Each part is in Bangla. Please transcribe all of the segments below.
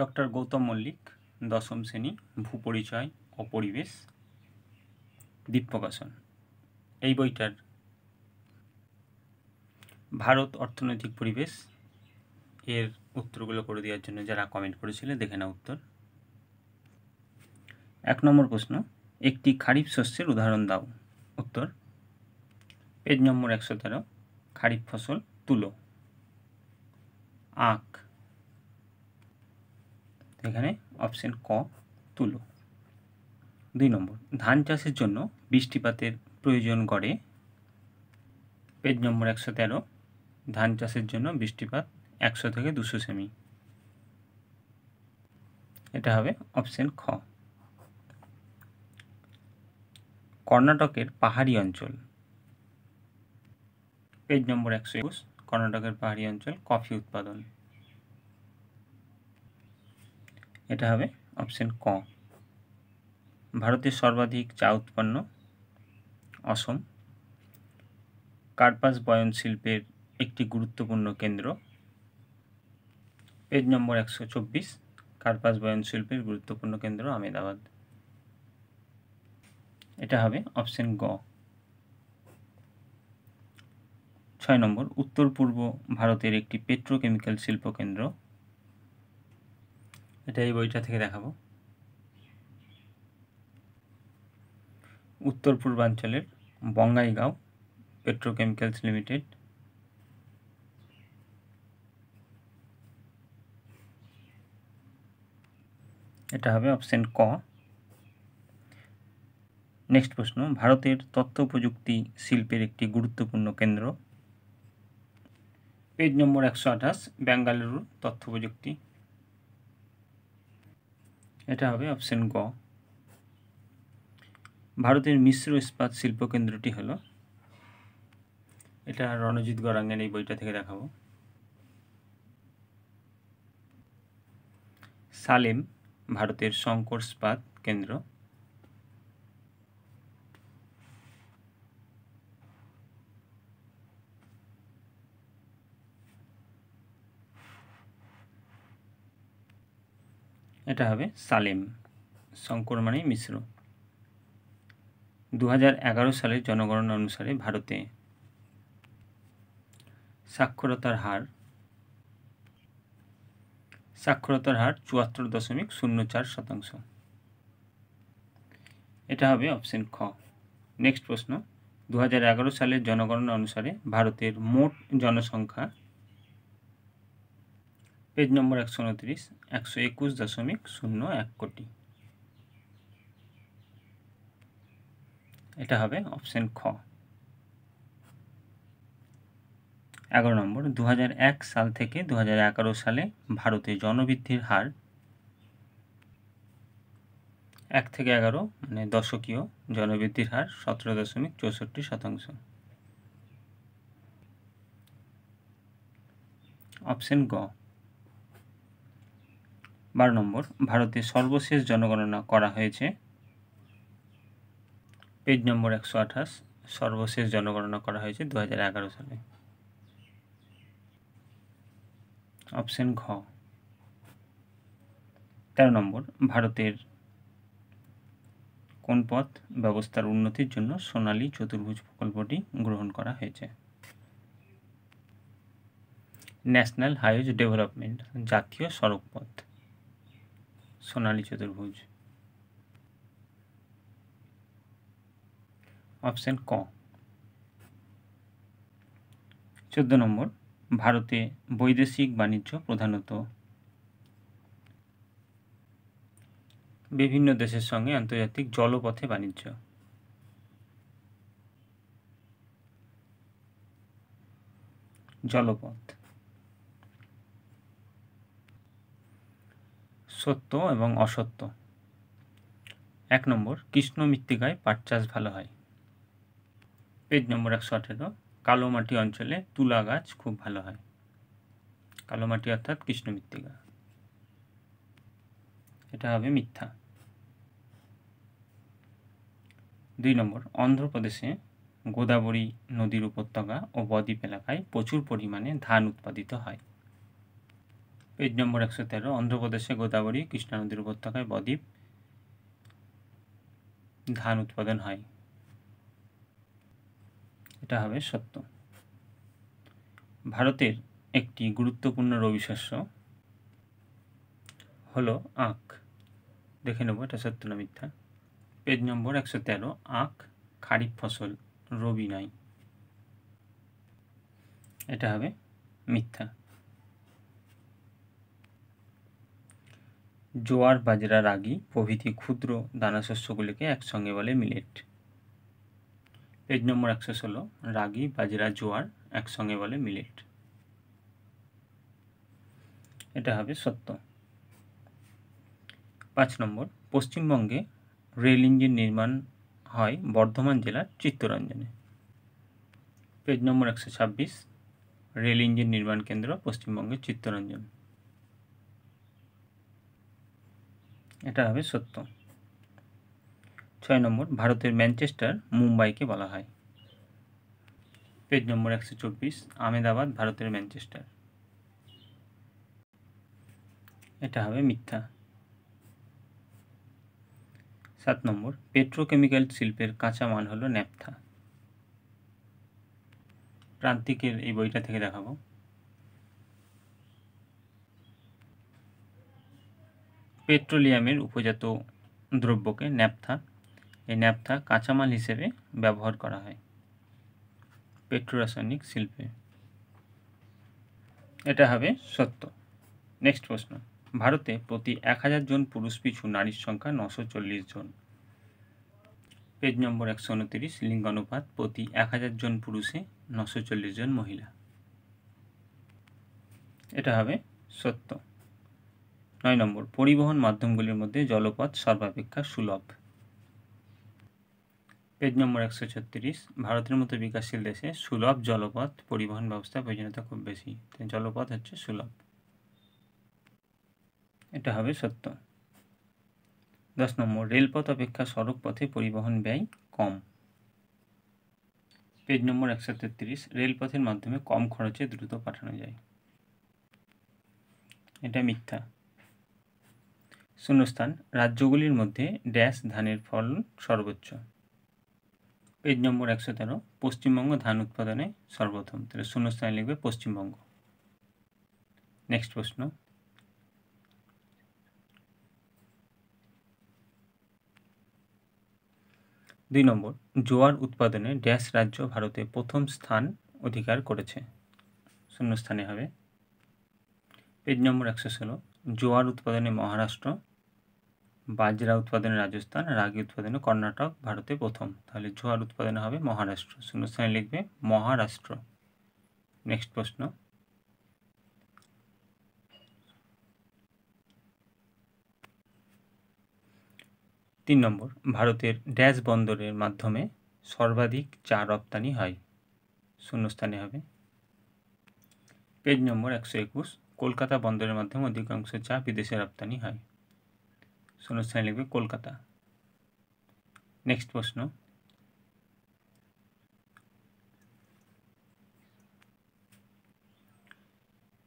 ডক্টর গৌতম মল্লিক দশম শ্রেণী ভূপরিচয় ও পরিবেশ দীপ প্রকাশন এই বইটার ভারত অর্থনৈতিক পরিবেশ এর উত্তরগুলো করে দেওয়ার জন্য যারা কমেন্ট করেছিল দেখে না উত্তর এক নম্বর প্রশ্ন একটি খারিফ শস্যের উদাহরণ দাও উত্তর পেজ নম্বর একশো তেরো খারিফ ফসল তুলো আখ এখানে অপশান ক তুলো দুই নম্বর ধান চাষের জন্য বৃষ্টিপাতের প্রয়োজন গড়ে পেজ নম্বর একশো তেরো ধান চাষের জন্য বৃষ্টিপাত একশো থেকে দুশো সেমি এটা হবে অপশান খ কর্ণাটকের পাহাড়ি অঞ্চল পেজ নম্বর একশো একুশ কর্ণাটকের পাহাড়ি অঞ্চল কফি উৎপাদন এটা হবে অপশন ক ভারতের সর্বাধিক চা উৎপন্ন অসম কার্পাস বয়ন শিল্পের একটি গুরুত্বপূর্ণ কেন্দ্র পেজ নম্বর একশো চব্বিশ কার্পাস বয়ন শিল্পের গুরুত্বপূর্ণ কেন্দ্র আমেদাবাদ এটা হবে অপশন গ ছয় নম্বর উত্তর পূর্ব ভারতের একটি পেট্রোকেমিক্যাল শিল্পকেন্দ্র এটা এই বইটা থেকে দেখাবো উত্তর পূর্বাঞ্চলের বঙ্গাইগাঁও পেট্রোকেমিক্যালস লিমিটেড এটা হবে অপশন ক নেক্সট প্রশ্ন ভারতের তথ্য প্রযুক্তি শিল্পের একটি গুরুত্বপূর্ণ কেন্দ্র পেজ নম্বর একশো আঠাশ বেঙ্গালুরু তথ্য প্রযুক্তি এটা হবে অপশন গ ভারতের মিশ্র ইস্পাত শিল্প কেন্দ্রটি হলো এটা রণজিৎ গরাঙ্গের এই বইটা থেকে দেখাবো সালেম ভারতের শঙ্কর ইস্পাত কেন্দ্র এটা হবে সালেম শঙ্কর মানে মিশ্র দু সালের জনগণনা অনুসারে ভারতে সাক্ষরতার হার সাক্ষরতার হার চুয়াত্তর দশমিক শূন্য চার শতাংশ এটা হবে অপশন খ নেক্সট প্রশ্ন দু সালের জনগণনা অনুসারে ভারতের মোট জনসংখ্যা পেজ নম্বর একশো উনত্রিশ একশো একুশ দশমিক শূন্য এক কোটি এটা হবে অপশান খ এগারো নম্বর দু এক সাল থেকে দু হাজার সালে ভারতে জনবৃদ্ধির হার এক থেকে এগারো মানে দশকীয় জনবৃদ্ধির হার সতেরো দশমিক চৌষট্টি শতাংশ অপশন গ বারো নম্বর ভারতে সর্বশেষ জনগণনা করা হয়েছে পেজ নম্বর একশো আঠাশ সর্বশেষ জনগণনা করা হয়েছে দু এগারো সালে অপশন ঘ তেরো নম্বর ভারতের কোন পথ ব্যবস্থার উন্নতির জন্য সোনালী চতুর্ভুজ প্রকল্পটি গ্রহণ করা হয়েছে ন্যাশনাল হাইওয়েজ ডেভেলপমেন্ট জাতীয় সড়ক পথ সোনালী চতুর্ভুজ অপশন ক চোদ্দ নম্বর ভারতে বৈদেশিক বাণিজ্য প্রধানত বিভিন্ন দেশের সঙ্গে আন্তর্জাতিক জলপথে বাণিজ্য জলপথ সত্য এবং অসত্য এক নম্বর কৃষ্ণ মৃত্তিকায় পাট চাষ ভালো হয় পেজ নম্বর একশো আঠেরো কালো মাটি অঞ্চলে তুলা গাছ খুব ভালো হয় কালো মাটি অর্থাৎ কৃষ্ণ মৃত্তিকা এটা হবে মিথ্যা দুই নম্বর অন্ধ্রপ্রদেশে গোদাবরী নদীর উপত্যকা ও বদ্বীপ এলাকায় প্রচুর পরিমাণে ধান উৎপাদিত হয় পেজ নম্বর একশো তেরো অন্ধ্রপ্রদেশে গোদাবরী কৃষ্ণা নদীর উপত্যকায় বদ্বীপ ধান উৎপাদন হয় এটা হবে সত্য ভারতের একটি গুরুত্বপূর্ণ রবি শস্য হলো আখ দেখে নেব এটা সত্য না মিথ্যা পেজ নম্বর একশো তেরো আখ খারিফ ফসল রবি নয় এটা হবে মিথ্যা জোয়ার বাজরা রাগি প্রভৃতি ক্ষুদ্র দানাশস্যগুলিকে একসঙ্গে বলে মিলেট পেজ নম্বর একশো ষোলো রাগি বাজরা জোয়ার একসঙ্গে বলে মিলেট এটা হবে সত্য পাঁচ নম্বর পশ্চিমবঙ্গে রেল ইঞ্জিন নির্মাণ হয় বর্ধমান জেলার চিত্তরঞ্জনে পেজ নম্বর একশো ছাব্বিশ রেল ইঞ্জিন নির্মাণ কেন্দ্র পশ্চিমবঙ্গের চিত্তরঞ্জন এটা হবে সত্য ছয় নম্বর ভারতের ম্যানচেস্টার মুম্বাইকে বলা হয় পেজ নম্বর একশো চব্বিশ আহমেদাবাদ ভারতের ম্যানচেস্টার এটা হবে মিথ্যা সাত নম্বর পেট্রোকেমিক্যাল শিল্পের কাঁচামাল হলো ন্যাপথা প্রান্তিকের এই বইটা থেকে দেখাবো পেট্রোলিয়ামের উপজাত দ্রব্যকে ন্যাপথা এই ন্যাপথা কাঁচামাল হিসেবে ব্যবহার করা হয় পেট্রোরাসায়নিক শিল্পে এটা হবে সত্য নেক্সট প্রশ্ন ভারতে প্রতি এক হাজার জন পুরুষ পিছু নারীর সংখ্যা নশো চল্লিশ জন পেজ নম্বর একশো উনতিরিশ লিঙ্গানুপাত প্রতি এক হাজার জন পুরুষে নশো চল্লিশ জন মহিলা এটা হবে সত্য নয় নম্বর পরিবহন মাধ্যমগুলির মধ্যে জলপথ সর্বাপেক্ষা সুলভ পেজ নম্বর একশো ছত্রিশ ভারতের মতো বিকাশশীল দেশে সুলভ জলপথ পরিবহন ব্যবস্থা প্রয়োজনীয়তা খুব বেশি জলপথ হচ্ছে সুলভ এটা হবে সত্য দশ নম্বর রেলপথ অপেক্ষা সড়ক পথে পরিবহন ব্যয় কম পেজ নম্বর একশো তেত্রিশ রেলপথের মাধ্যমে কম খরচে দ্রুত পাঠানো যায় এটা মিথ্যা শূন্যস্থান রাজ্যগুলির মধ্যে ড্যাশ ধানের ফলন সর্বোচ্চ পেজ নম্বর একশো তেরো পশ্চিমবঙ্গ ধান উৎপাদনে সর্বপ্রথম তাহলে শূন্যস্থানে লিখবে পশ্চিমবঙ্গ নেক্সট প্রশ্ন দুই নম্বর জোয়ার উৎপাদনে ড্যাশ রাজ্য ভারতে প্রথম স্থান অধিকার করেছে শূন্যস্থানে হবে পেজ নম্বর একশো ষোলো জোয়ার উৎপাদনে মহারাষ্ট্র বাজরা উৎপাদনে রাজস্থান রাগি উৎপাদনে কর্ণাটক ভারতে প্রথম তাহলে জোয়ার উৎপাদনে হবে মহারাষ্ট্র শূন্যস্থানে লিখবে মহারাষ্ট্র নেক্সট প্রশ্ন তিন নম্বর ভারতের ড্যাশ বন্দরের মাধ্যমে সর্বাধিক চা রপ্তানি হয় শূন্যস্থানে হবে পেজ নম্বর একশো একুশ কলকাতা বন্দরের মাধ্যমে অধিকাংশ চা বিদেশে রপ্তানি হয় শূন্যস্থানে লিখবে কলকাতা নেক্সট প্রশ্ন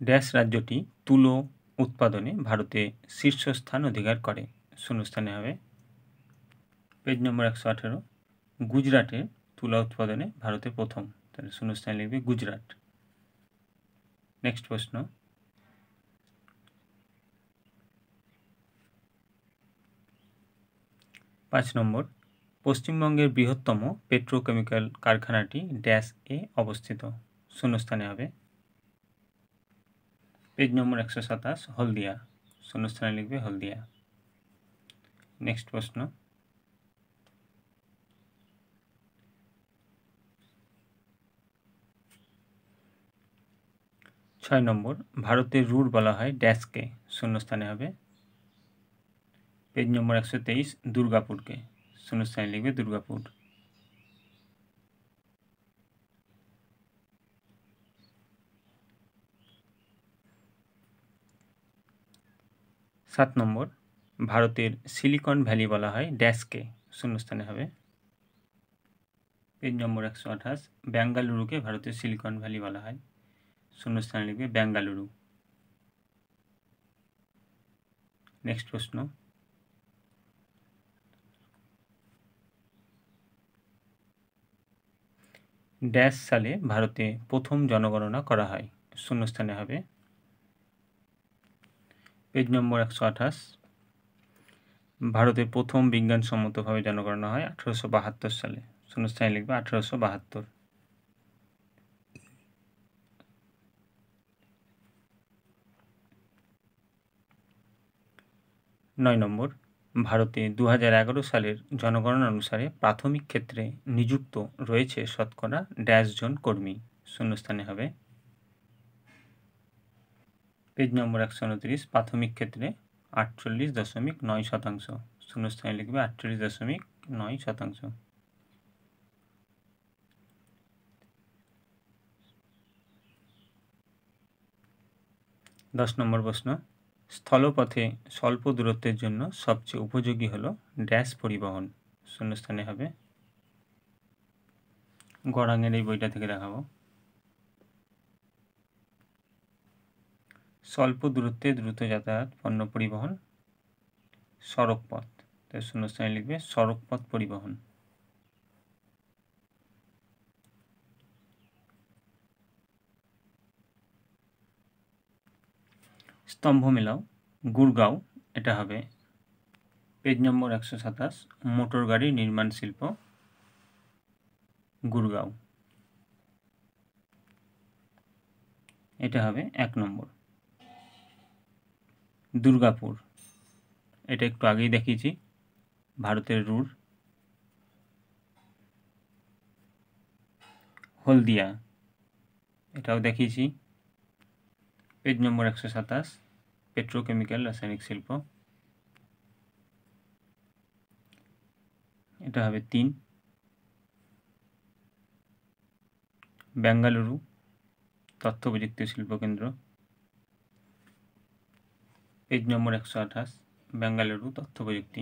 ড্যাশ রাজ্যটি তুলো উৎপাদনে ভারতে শীর্ষস্থান অধিকার করে শূন্যস্থানে হবে পেজ নম্বর একশো আঠেরো গুজরাটে তুলা উৎপাদনে ভারতে প্রথম তাহলে শূন্যস্থানে লিখবে গুজরাট নেক্সট প্রশ্ন পাঁচ নম্বর পশ্চিমবঙ্গের বৃহত্তম পেট্রোকেমিক্যাল কারখানাটি ড্যাশ এ অবস্থিত শূন্যস্থানে হবে পেজ নম্বর একশো সাতাশ হলদিয়া শূন্যস্থানে লিখবে হলদিয়া নেক্সট প্রশ্ন ছয় নম্বর ভারতের রুট বলা হয় ড্যাশকে শূন্যস্থানে হবে নম্বর 123 দুর্গাপুর কে শুনস্থানে লিখবে দুর্গাপুর 7 নম্বর ভারতের সিলিকন ভ্যালি বলা হয় ড্যাশ কে শুনস্থানে হবে 5 নম্বর 128 বেঙ্গালুরু কে ভারতের সিলিকন ভ্যালি বলা হয় শুনস্থানে লিখবে বেঙ্গালুরু नेक्स्ट क्वेश्चन ড্যাশ সালে ভারতে প্রথম জনগণনা করা হয় শূন্যস্থানে হবে পেজ নম্বর একশো আঠাশ ভারতের প্রথম বিজ্ঞানসম্মতভাবে জনগণনা হয় আঠারোশো বাহাত্তর সালে শূন্যস্থানে লিখবে আঠারোশো বাহাত্তর নয় নম্বর ভারতে দু সালের জনগণনা অনুসারে প্রাথমিক ক্ষেত্রে নিযুক্ত রয়েছে শতকরা ড্যাশ জন কর্মী শূন্যস্থানে হবে পেজ নম্বর একশো উনত্রিশ প্রাথমিক ক্ষেত্রে আটচল্লিশ দশমিক নয় শতাংশ শূন্যস্থানে লিখবে আটচল্লিশ দশমিক নয় শতাংশ দশ নম্বর প্রশ্ন স্থলপথে স্বল্প দূরত্বের জন্য সবচেয়ে উপযোগী হল ড্যাশ পরিবহন শূন্যস্থানে হবে গড়াঙের এই বইটা থেকে দেখাব স্বল্প দূরত্বে দ্রুত যাতায়াত পণ্য পরিবহন সড়কপথ তো শূন্যস্থানে লিখবে সড়কপথ পরিবহন স্তম্ভ মেলাও গুরগাঁও এটা হবে পেজ নম্বর একশো সাতাশ মোটর গাড়ি নির্মাণ শিল্প গুরগাঁও এটা হবে এক নম্বর দুর্গাপুর এটা একটু আগেই দেখিয়েছি ভারতের রুর হলদিয়া এটাও দেখিয়েছি পড নম্বর 127 পেট্রোকেমিক্যাল রাসায়নিক শিল্প এটা হবে 3 বেঙ্গালুরু তথ্য প্রযুক্তি শিল্প কেন্দ্র পেজ নম্বর 128 বেঙ্গালুরু তথ্য প্রযুক্তি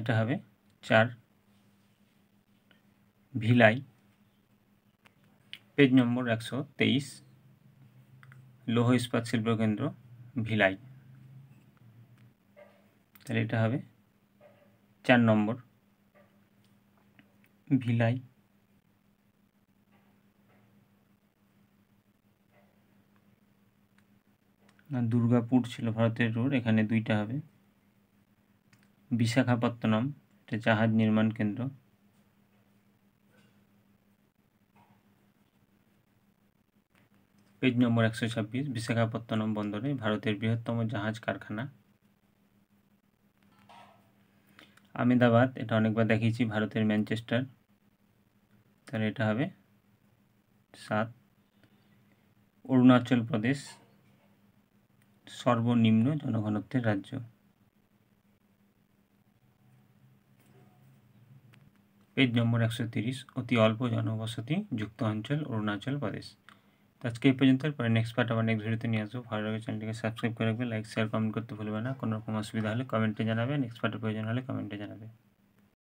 এটা হবে 4 ভিলাই পেজ নম্বর একশো তেইশ লৌহ ইস্পাত শিল্পকেন্দ্র ভিলাই তাহলে এটা হবে চার নম্বর ভিলাই দুর্গাপুর ছিল ভারতের রোড এখানে দুইটা হবে বিশাখাপত্তনম এটা জাহাজ নির্মাণ কেন্দ্র পেজ নম্বর একশো ছাব্বিশ বিশাখাপত্তনম বন্দরে ভারতের বৃহত্তম জাহাজ কারখানা আমেদাবাদ এটা অনেকবার দেখিয়েছি ভারতের ম্যানচেস্টার তাহলে এটা হবে সাত অরুণাচল প্রদেশ সর্বনিম্ন জনঘনত্বের রাজ্য পেজ নম্বর একশো তিরিশ অতি অল্প জনবসতি যুক্ত অঞ্চল অরুণাচল প্রদেশ আসকে পর্যন্ত পরে নেক্সট পার্ট আবার নেক্সট ভিডিওতে নিয়ে আসবো ফলোর কে চ্যানেলটিকে সাবস্ক্রাইব করে রাখবেন লাইক শেয়ার কমেন্ট করতে ভুলে যাবেন না কোনো সমস্যা সুবিধা হলে কমেন্টে জানাবেন নেক্সট পার্ট প্রয়োজন হলে কমেন্টে জানাবেন